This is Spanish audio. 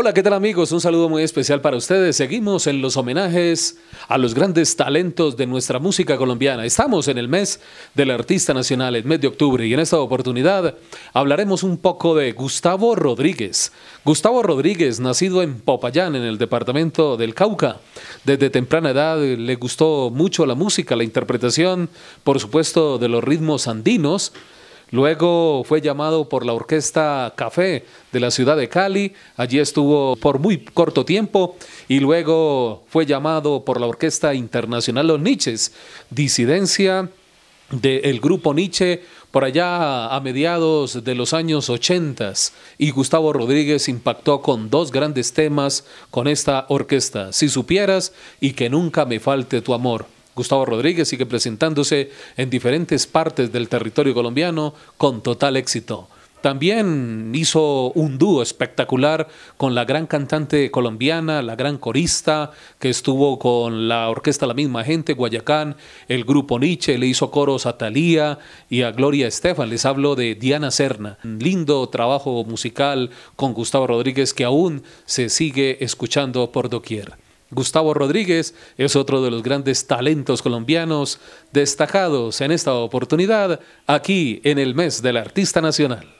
Hola, ¿qué tal amigos? Un saludo muy especial para ustedes. Seguimos en los homenajes a los grandes talentos de nuestra música colombiana. Estamos en el mes del artista nacional, el mes de octubre, y en esta oportunidad hablaremos un poco de Gustavo Rodríguez. Gustavo Rodríguez, nacido en Popayán, en el departamento del Cauca. Desde temprana edad le gustó mucho la música, la interpretación, por supuesto, de los ritmos andinos Luego fue llamado por la Orquesta Café de la ciudad de Cali, allí estuvo por muy corto tiempo y luego fue llamado por la Orquesta Internacional Los Niches, disidencia del grupo Nietzsche por allá a mediados de los años 80 y Gustavo Rodríguez impactó con dos grandes temas con esta orquesta, Si supieras y que nunca me falte tu amor. Gustavo Rodríguez sigue presentándose en diferentes partes del territorio colombiano con total éxito. También hizo un dúo espectacular con la gran cantante colombiana, la gran corista, que estuvo con la orquesta La Misma Gente, Guayacán, el grupo Nietzsche, le hizo coros a Talía y a Gloria Estefan. Les hablo de Diana Serna. lindo trabajo musical con Gustavo Rodríguez que aún se sigue escuchando por doquier. Gustavo Rodríguez es otro de los grandes talentos colombianos destacados en esta oportunidad aquí en el mes del Artista Nacional.